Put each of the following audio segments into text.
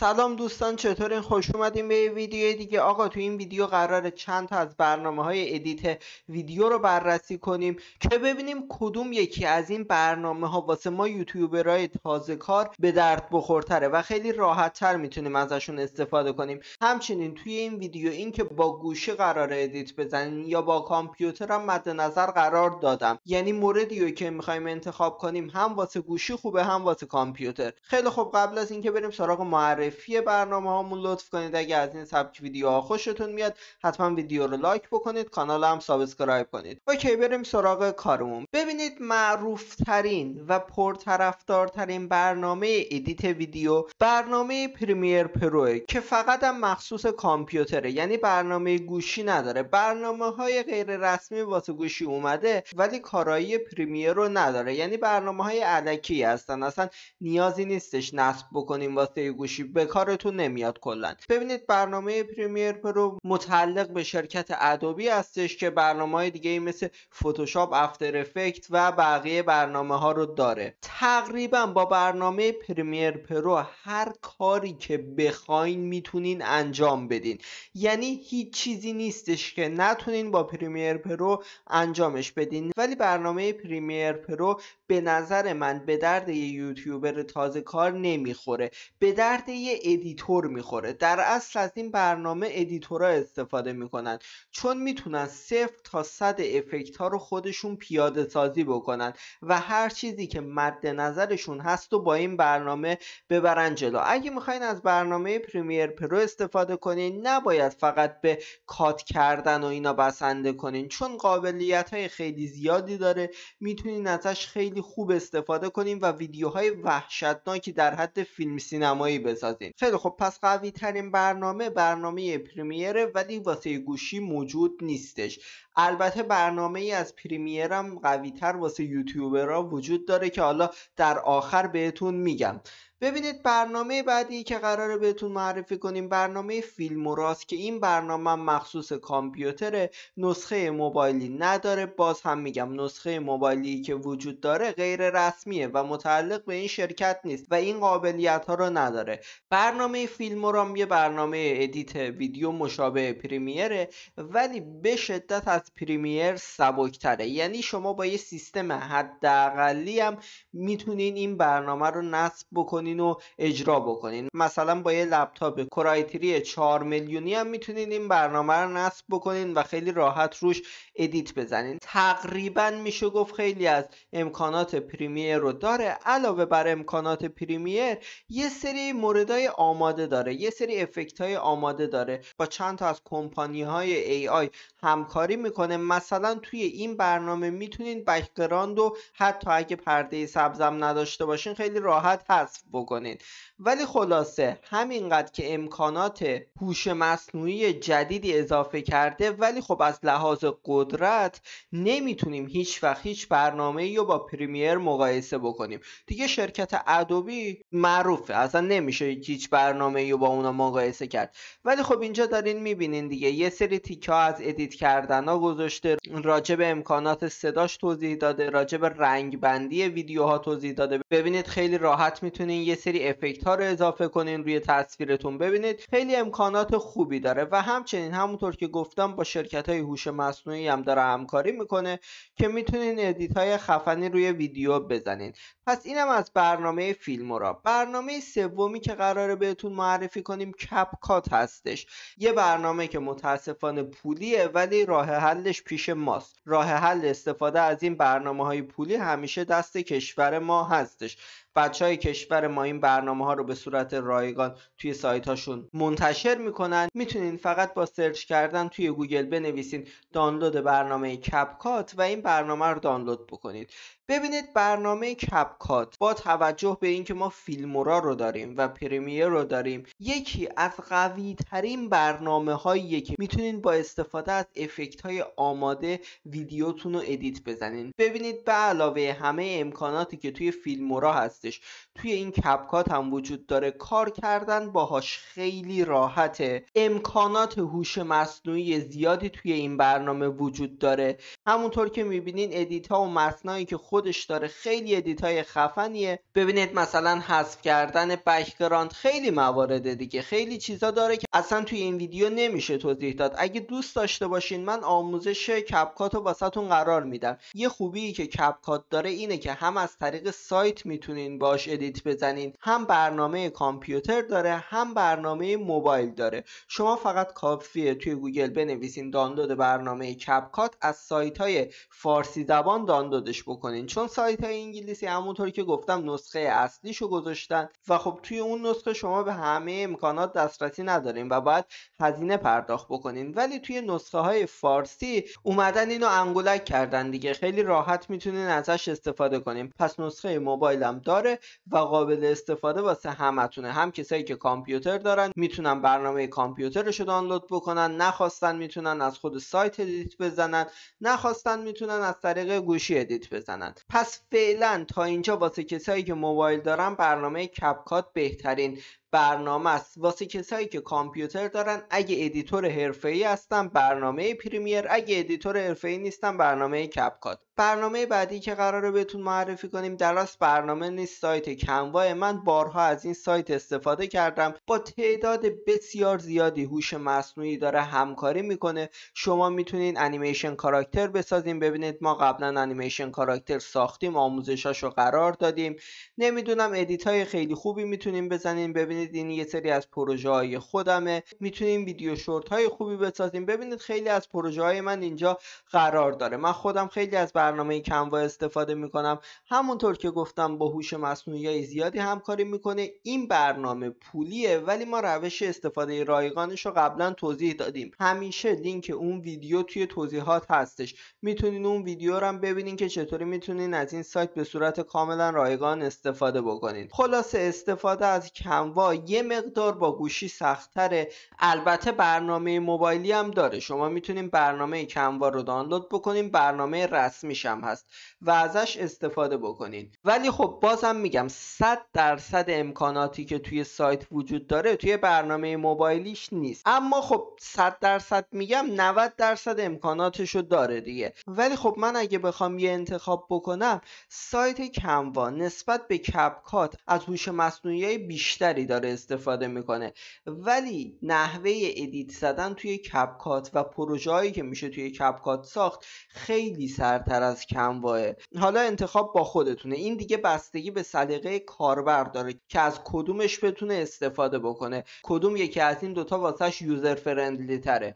سلام دوستان چطورین خوش اومدین به ویدیو دیگه آقا تو این ویدیو قراره چند تا از برنامه های ادیت ویدیو رو بررسی کنیم که ببینیم کدوم یکی از این برنامه ها واسه ما یوتیوبرهای تازه کار به درد بخورتره و خیلی راحت تر میتونیم ازشون استفاده کنیم همچنین توی این ویدیو این که با گوشی قرار ادیت بزنیم یا با کامپیوتر هم مد نظر قرار دادم یعنی موردی که میخوایم انتخاب کنیم هم واسه گوشی خوبه هم واسه کامپیوتر خیلی خب قبل از اینکه بریم سراغ معرفی برنامه هامون لطف کنید اگه از این سبک ویدیوها خوشتون میاد حتما ویدیو رو لایک بکنید کانال هم سابسکرایب کنید اوکی بریم سراغ کارمون ببینید معروف ترین و پرطرفدارترین برنامه ادیت ویدیو برنامه پریمیر پروه که فقط هم مخصوص کامپیوتره یعنی برنامه گوشی نداره برنامه های غیر رسمی واسه گوشی اومده ولی کارایی پریمیر رو نداره یعنی برنامه های علکی هستن اصلا نیازی نیستش نصب بکنیم واسه گوشی به کارتون نمیاد کلا ببینید برنامه پریمیر پرو متعلق به شرکت ادوبی هستش که برنامه های دیگه مثل فتوشاپ افتر افکت و بقیه برنامه ها رو داره تقریبا با برنامه پریمیر پرو هر کاری که بخواین میتونین انجام بدین یعنی هیچ چیزی نیستش که نتونین با پریمیر پرو انجامش بدین ولی برنامه پریمیر پرو به نظر من به درد یه یوتیوبر تازه کار نمیخوره به درد یه ادیتور میخوره در اصل از این برنامه ادیتورا استفاده میکنن چون میتونن صفر تا صد افکت ها رو خودشون پیاده سازی بکنن و هر چیزی که مد نظرشون هست و با این برنامه ببرن جلو اگه میخواین از برنامه پریمیر پرو استفاده کنین نباید فقط به کات کردن و اینا بسنده کنین چون قابلیت های خیلی زیادی داره میتونین ازش خیلی خوب استفاده کنیم و ویدیوهای وحشتناکی در حد فیلم سینمایی بسازیم خیلی خب پس قوی ترین برنامه برنامه پریمیره ولی واسه گوشی موجود نیستش البته برنامه ای از پریمیر هم قوی تر واسه یوتیوبرا وجود داره که حالا در آخر بهتون میگم ببینید برنامه بعدی که قراره بهتون معرفی کنیم برنامه فیلم راست که این برنامه مخصوص کامپیوتره نسخه موبایلی نداره باز هم میگم نسخه موبایلی که وجود داره غیر رسمیه و متعلق به این شرکت نیست و این قابلیت ها رو نداره برنامه فیلم یه برنامه ادیت ویدیو مشابه پریمیره ولی به شدت از از پریمیر سبکتره یعنی شما با یه سیستم حداقلی هم میتونین این برنامه رو نصب بکنین و اجرا بکنین مثلا با یه لپتاپ کرایتری 4 میلیونی هم میتونین این برنامه رو نصب بکنین و خیلی راحت روش ادیت بزنین تقریبا میشه گفت خیلی از امکانات پریمیر رو داره علاوه بر امکانات پریمیر یه سری موردای آماده داره یه سری افکت های آماده داره با چند تا از کمپانی های همکاری کنه مثلا توی این برنامه میتونین بکگراند و حتی اگه پرده سبزم نداشته باشین خیلی راحت حذف بکنین ولی خلاصه همینقدر که امکانات هوش مصنوعی جدیدی اضافه کرده ولی خب از لحاظ قدرت نمیتونیم هیچ وقت هیچ برنامه یا با پریمیر مقایسه بکنیم دیگه شرکت ادوبی معروفه اصلا نمیشه هیچ برنامه یا رو با اونا مقایسه کرد ولی خب اینجا دارین میبینین دیگه یه سری تیکا از ادیت کردن ها گذاشته راجع به امکانات صداش توضیح داده راجع به رنگ بندی ویدیوها توضیح داده ببینید خیلی راحت میتونین یه سری افکت ها رو اضافه کنین روی تصویرتون ببینید خیلی امکانات خوبی داره و همچنین همونطور که گفتم با شرکت های هوش مصنوعی هم داره همکاری میکنه که میتونین ادیت های خفنی روی ویدیو بزنین پس اینم از برنامه را برنامه سومی که قراره بهتون معرفی کنیم کپکات هستش یه برنامه که متاسفانه پولیه ولی راه حلش پیش ماست راه حل استفاده از این برنامه های پولی همیشه دست کشور ما هستش بچه های کشور ما این برنامه ها رو به صورت رایگان توی سایت هاشون منتشر میکنن میتونین فقط با سرچ کردن توی گوگل بنویسین دانلود برنامه کپکات و این برنامه رو دانلود بکنید ببینید برنامه کپکات با توجه به اینکه ما فیلمورا رو داریم و پریمیر رو داریم یکی از قوی ترین برنامه هاییه که میتونین با استفاده از افکت های آماده ویدیوتون رو ادیت بزنین ببینید به علاوه همه امکاناتی که توی فیلمورا هست توی این کپکات هم وجود داره کار کردن باهاش خیلی راحته امکانات هوش مصنوعی زیادی توی این برنامه وجود داره همونطور که میبینین ادیت ها و متنایی که خودش داره خیلی ادیت های خفنیه ببینید مثلا حذف کردن بکگراند خیلی موارد دیگه خیلی چیزا داره که اصلا توی این ویدیو نمیشه توضیح داد اگه دوست داشته باشین من آموزش کپکات رو واسهتون قرار میدم یه خوبی که کپکات داره اینه که هم از طریق سایت میتونین باش ادیت بزنین هم برنامه کامپیوتر داره هم برنامه موبایل داره شما فقط کافیه توی گوگل بنویسین دانلود برنامه کپکات از سایت های فارسی زبان دانلودش بکنین چون سایت های انگلیسی همونطوری که گفتم نسخه اصلیشو گذاشتن و خب توی اون نسخه شما به همه امکانات دسترسی ندارین و باید هزینه پرداخت بکنین ولی توی نسخه های فارسی اومدن اینو انگولک کردن دیگه خیلی راحت میتونین ازش استفاده کنیم پس نسخه موبایلم داره و قابل استفاده واسه همتونه هم کسایی که کامپیوتر دارن میتونن برنامه کامپیوترش رو دانلود بکنن نخواستن میتونن از خود سایت ادیت بزنن نخواستن میتونن از طریق گوشی ادیت بزنن پس فعلا تا اینجا واسه کسایی که موبایل دارن برنامه کپکات بهترین برنامه است واسه کسایی که کامپیوتر دارن اگه ادیتور ای هستن برنامه پریمیر اگه ادیتور ای نیستن برنامه کپکات برنامه بعدی که قراره بهتون معرفی کنیم دراست برنامه نیست سایت کنوا من بارها از این سایت استفاده کردم با تعداد بسیار زیادی هوش مصنوعی داره همکاری میکنه شما میتونید انیمیشن کاراکتر بسازیم ببینید ما قبلا انیمیشن کاراکتر ساختیم آموزشاشو قرار دادیم نمیدونم ادیت های خیلی خوبی میتونیم بزنیم ببینید این یه سری از پروژه های خودمه میتونیم ویدیو شورت های خوبی بسازیم ببینید خیلی از پروژه های من اینجا قرار داره من خودم خیلی از برنامه کنوا استفاده میکنم همونطور که گفتم با هوش مصنوعی زیادی همکاری میکنه این برنامه پولیه ولی ما روش استفاده رایگانش رو قبلا توضیح دادیم همیشه لینک اون ویدیو توی توضیحات هستش میتونین اون ویدیو رو هم ببینین که چطوری میتونین از این سایت به صورت کاملا رایگان استفاده بکنین خلاصه استفاده از کنوا یه مقدار با گوشی سختره البته برنامه موبایلی هم داره شما میتونین برنامه کنوا رو دانلود بکنین برنامه رسمی هم هست و ازش استفاده بکنین ولی خب بازم میگم 100 درصد امکاناتی که توی سایت وجود داره توی برنامه موبایلیش نیست اما خب 100 درصد میگم 90 درصد رو داره دیگه ولی خب من اگه بخوام یه انتخاب بکنم سایت کموا نسبت به کپکات از هوش مصنوعی بیشتری داره استفاده میکنه ولی نحوه ادیت زدن توی کپکات و پروژه‌ای که میشه توی کپکات ساخت خیلی سرتر از کمواه حالا انتخاب با خودتونه این دیگه بستگی به سلیقه کاربر داره که از کدومش بتونه استفاده بکنه کدوم یکی از این دوتا واسهش یوزر فرندلی تره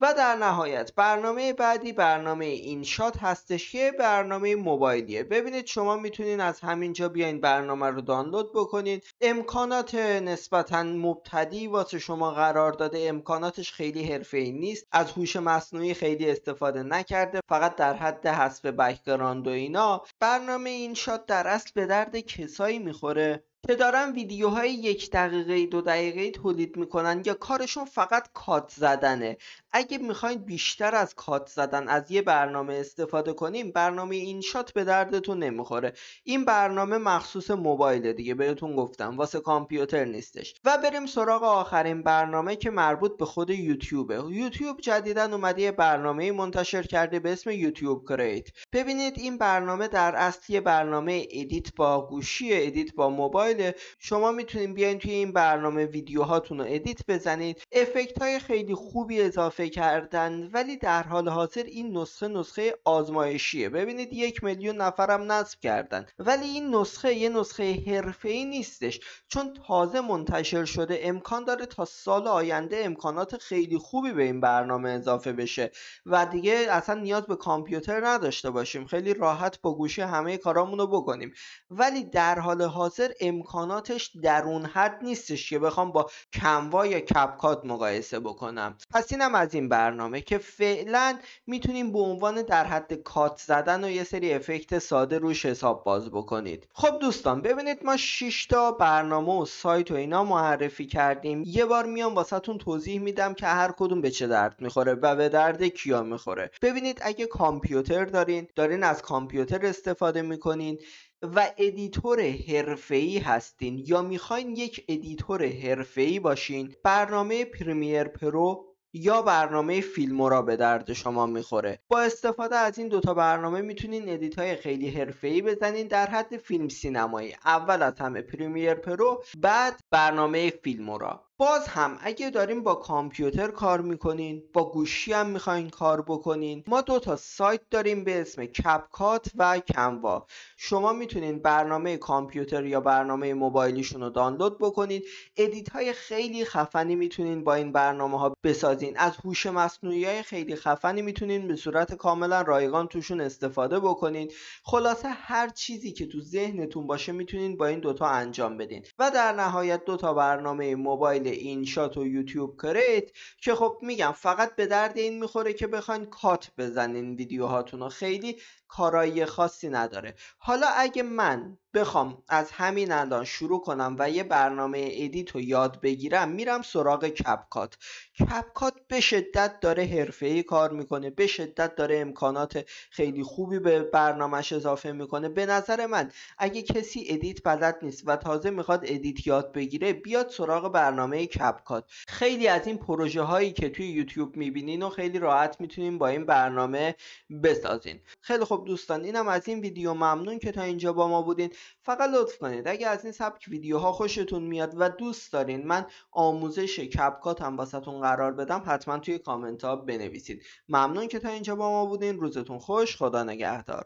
و در نهایت برنامه بعدی برنامه این شات هستش که برنامه موبایلیه ببینید شما میتونید از همینجا بیاین برنامه رو دانلود بکنید. امکانات نسبتا مبتدی واسه شما قرار داده امکاناتش خیلی ای نیست از هوش مصنوعی خیلی استفاده نکرده فقط در حد حذف بکگراند و اینا برنامه این شات در اصل به درد کسایی میخوره که دارن ویدیوهای یک دقیقه دو دقیقه تولید میکنن یا کارشون فقط کات زدنه اگه میخواین بیشتر از کات زدن از یه برنامه استفاده کنیم برنامه این شات به دردتون نمیخوره این برنامه مخصوص موبایل دیگه بهتون گفتم واسه کامپیوتر نیستش و بریم سراغ آخرین برنامه که مربوط به خود یوتیوبه یوتیوب جدیدا اومده یه برنامه منتشر کرده به اسم یوتیوب کریت ببینید این برنامه در اصل یه برنامه ادیت با گوشی ادیت با موبایل شما میتونید بیاین توی این برنامه ویدیوهاتون رو ادیت بزنید افکت های خیلی خوبی اضافه کردن ولی در حال حاضر این نسخه نسخه آزمایشیه ببینید یک میلیون نفرم نصب کردن ولی این نسخه یه نسخه حرفه ای نیستش چون تازه منتشر شده امکان داره تا سال آینده امکانات خیلی خوبی به این برنامه اضافه بشه و دیگه اصلا نیاز به کامپیوتر نداشته باشیم خیلی راحت با گوشی همه کارامون رو بکنیم ولی در حال حاضر ام امکاناتش در اون حد نیستش که بخوام با کموا یا کپکات مقایسه بکنم پس اینم از این برنامه که فعلا میتونیم به عنوان در حد کات زدن و یه سری افکت ساده روش حساب باز بکنید خب دوستان ببینید ما 6 تا برنامه و سایت و اینا معرفی کردیم یه بار میام واسهتون توضیح میدم که هر کدوم به چه درد میخوره و به درد کیا میخوره ببینید اگه کامپیوتر دارین دارین از کامپیوتر استفاده میکنین و ادیتور حرفه‌ای هستین یا میخواین یک ادیتور حرفه‌ای باشین برنامه پریمیر پرو یا برنامه فیلمورا به درد شما میخوره با استفاده از این دوتا برنامه میتونین ادیت های خیلی ای بزنین در حد فیلم سینمایی اول از همه پریمیر پرو بعد برنامه فیلمورا باز هم اگه داریم با کامپیوتر کار میکنین با گوشی هم میخواین کار بکنین ما دو تا سایت داریم به اسم کپکات و کموا شما میتونین برنامه کامپیوتر یا برنامه موبایلیشون رو دانلود بکنین ادیت های خیلی خفنی میتونین با این برنامه ها بسازین از هوش مصنوعی های خیلی خفنی میتونین به صورت کاملا رایگان توشون استفاده بکنین خلاصه هر چیزی که تو ذهنتون باشه میتونین با این دوتا انجام بدین و در نهایت دو تا برنامه موبایل این شات و یوتیوب کریت که خب میگم فقط به درد این میخوره که بخواین کات بزنین ویدیوهاتون رو خیلی کارایی خاصی نداره حالا اگه من بخوام از همین الان شروع کنم و یه برنامه ادیت رو یاد بگیرم میرم سراغ کپکات کپکات به شدت داره حرفه‌ای کار میکنه به شدت داره امکانات خیلی خوبی به برنامهش اضافه میکنه به نظر من اگه کسی ادیت بلد نیست و تازه میخواد ادیت یاد بگیره بیاد سراغ برنامه کپکات خیلی از این پروژه هایی که توی یوتیوب میبینین و خیلی راحت میتونین با این برنامه بسازین خیلی خوب خب دوستان اینم از این ویدیو ممنون که تا اینجا با ما بودین فقط لطف کنید اگه از این سبک ویدیوها خوشتون میاد و دوست دارین من آموزش کپکات هم واسهتون قرار بدم حتما توی کامنت ها بنویسید ممنون که تا اینجا با ما بودین روزتون خوش خدا نگهدار